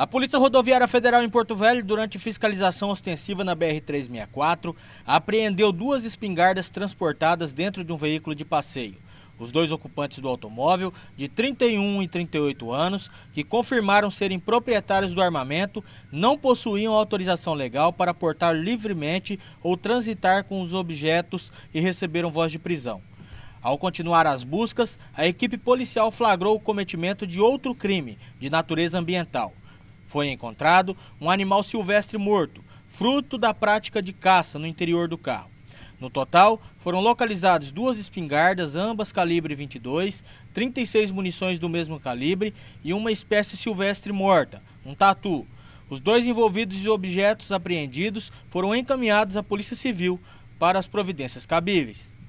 A Polícia Rodoviária Federal em Porto Velho, durante fiscalização ostensiva na BR-364, apreendeu duas espingardas transportadas dentro de um veículo de passeio. Os dois ocupantes do automóvel, de 31 e 38 anos, que confirmaram serem proprietários do armamento, não possuíam autorização legal para portar livremente ou transitar com os objetos e receberam voz de prisão. Ao continuar as buscas, a equipe policial flagrou o cometimento de outro crime, de natureza ambiental. Foi encontrado um animal silvestre morto, fruto da prática de caça no interior do carro. No total, foram localizadas duas espingardas, ambas calibre 22, 36 munições do mesmo calibre e uma espécie silvestre morta, um tatu. Os dois envolvidos e objetos apreendidos foram encaminhados à Polícia Civil para as providências cabíveis.